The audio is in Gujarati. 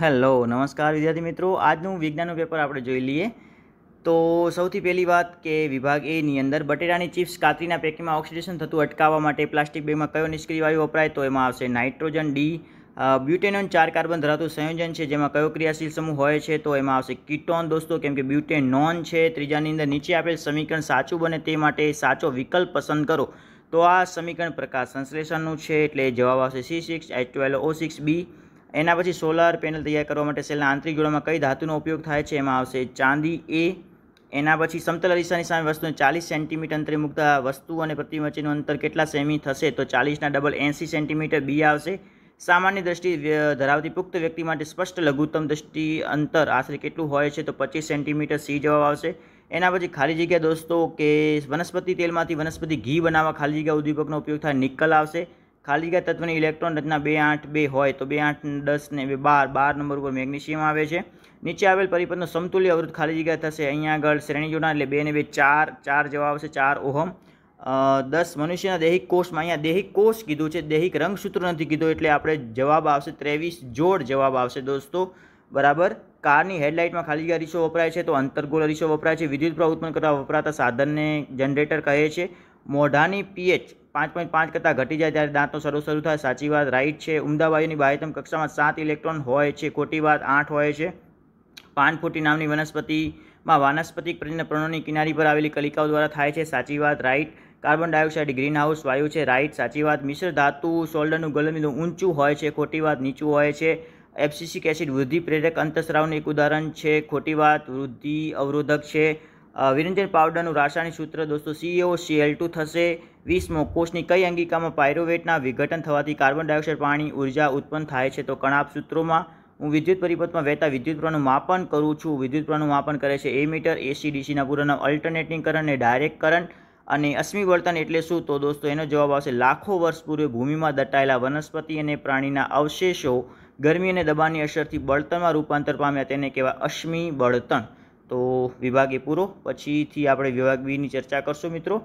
હેલો નમસ્કાર વિદ્યાર્થી મિત્રો આજનું વિજ્ઞાનનું પેપર આપણે જોઈ લઈએ તો સૌથી પહેલી વાત કે વિભાગ એની અંદર બટેટાની ચિપ્સ કાતરીના પેકીમાં ઓક્સિડેશન થતું અટકાવવા માટે પ્લાસ્ટિક બેગમાં કયો નિષ્ક્રિય વાયુ વપરાય તો એમાં આવશે નાઇટ્રોજન ડી બ્યુટેનોન ચાર કાર્બન ધરાવતું સંયોજન છે જેમાં કયો ક્રિયાશીલ સમૂહ હોય છે તો એમાં આવશે કીટોન દોસ્તો કેમ કે બ્યુટેનોન છે ત્રીજાની અંદર નીચે આપેલ સમીકરણ સાચું બને તે માટે સાચો વિકલ્પ પસંદ કરો તો આ સમીકરણ પ્રકાશ સંશ્લેષણનું છે એટલે જવાબ આવશે C six H twelve O six બી એના પછી સોલાર પેનલ તૈયાર કરવા માટે સેલના આંતરિક જોડાણમાં કઈ ધાતુનો ઉપયોગ થાય છે એમાં આવશે ચાંદી એ એના પછી સમતલ અરીસાની સામે વસ્તુ ચાલીસ સેન્ટીમીટર અંતરે મૂકતા વસ્તુ અને પ્રતિ વચ્ચેનું અંતર કેટલા સેમી થશે તો ચાલીસના ડબલ એંસી સેન્ટીમીટર બી આવશે સામાન્ય દ્રષ્ટિ ધરાવતી પુખ્ત વ્યક્તિ માટે સ્પષ્ટ લઘુત્તમ દ્રષ્ટિ અંતર આશરે કેટલું હોય છે તો પચીસ સેન્ટીમીટર સી જવાબ આવશે એના પછી ખાલી જગ્યા દોસ્તો કે વનસ્પતિ તેલમાંથી વનસ્પતિ ઘી બનાવવા ખાલી જગ્યા ઉદ્દીપકનો ઉપયોગ થાય નિકલ આવશે ખાલી જગ્યા તત્વની ઇલેક્ટ્રોન રચના બે આઠ બે હોય તો બે આઠ દસ ને બે બાર બાર નંબર ઉપર મેગ્નેશિયમ આવે છે નીચે આવેલ પરિપથનો સમતુલ્ય અવરોધ ખાલી જગ્યા થશે અહીંયા આગળ શ્રેણી જોડાણ એટલે બે ને બે ચાર ચાર જવાબ આવશે ચાર ઓહમ દસ મનુષ્યના દૈહિક કોષમાં અહીંયા દૈહિક કોષ કીધું છે દૈહિક રંગસૂત્ર નથી કીધું એટલે આપણે જવાબ આવશે ત્રેવીસ જોડ જવાબ આવશે દોસ્તો બરાબર કારની હેડલાઇટમાં ખાલી જગ્યા રીસો વપરાય છે તો અંતર્ગોળ રીસો વપરાય છે વિદ્યુત પ્રવાહ ઉત્પન્ન કરવા વપરાતા સાધનને જનરેટર કહે છે મોઢાની પીએચ પાંચ પોઈન્ટ પાંચ કરતાં ઘટી જાય ત્યારે દાંતનો સર્વ શરૂ થાય સાચી વાત રાઈટ છે ઉમદા વાયુની બાહ્યતમ કક્ષામાં સાત ઇલેક્ટ્રોન હોય છે ખોટી વાત આઠ હોય છે પાનફૂટી નામની વનસ્પતિમાં વાનસ્પતિક પ્રણોની કિનારી પર આવેલી કલિકાઓ દ્વારા થાય છે સાચી વાત right carbon dioxide greenhouse વાયુ છે રાઈટ સાચી વાત મિશ્ર ધાતુ સોલ્ડરનું ગલમિલું ઊંચું હોય છે ખોટી વાત નીચું હોય છે એફસીસિક એસિડ વૃદ્ધિ પ્રેરક અંતસ્રાવનું એક ઉદાહરણ છે ખોટી વાત વૃદ્ધિ અવરોધક છે વિરંજન પાવડરનું રાસાયણિક સૂત્ર દોસ્તો સીએઓ સીએલ ટુ થશે વીસમો કોષની કઈ અંગિકામાં પાયરોવેટના વિઘટન થવાથી કાર્બન ડાયોક્સાઇડ પાણી ઉર્જા ઉત્પન્ન થાય છે તો કણાપ સૂત્રોમાં હું વિદ્યુત પરિપથમાં વહેતા વિદ્યુત પ્રવાહનું માપન કરું છું વિદ્યુત પ્રવાહનું માપન કરે છે એ મીટર એસી ડીસીના પૂરાના અલ્ટરનેટિંગ કરંટ અને ડાયરેક્ટ કરંટ અને અશ્મિ વર્તન એટલે શું તો દોસ્તો એનો જવાબ આવશે લાખો વર્ષ પૂર્વે ભૂમિમાં દટાયેલા વનસ્પતિ અને પ્રાણીના અવશેષો ગરમી અને દબાણની અસરથી બળતણમાં રૂપાંતર પામ્યા તેને કહેવાય અશ્મિ બળતણ તો વિભાગ એ પૂરો પછીથી આપણે વિભાગ બીની ચર્ચા કરશું મિત્રો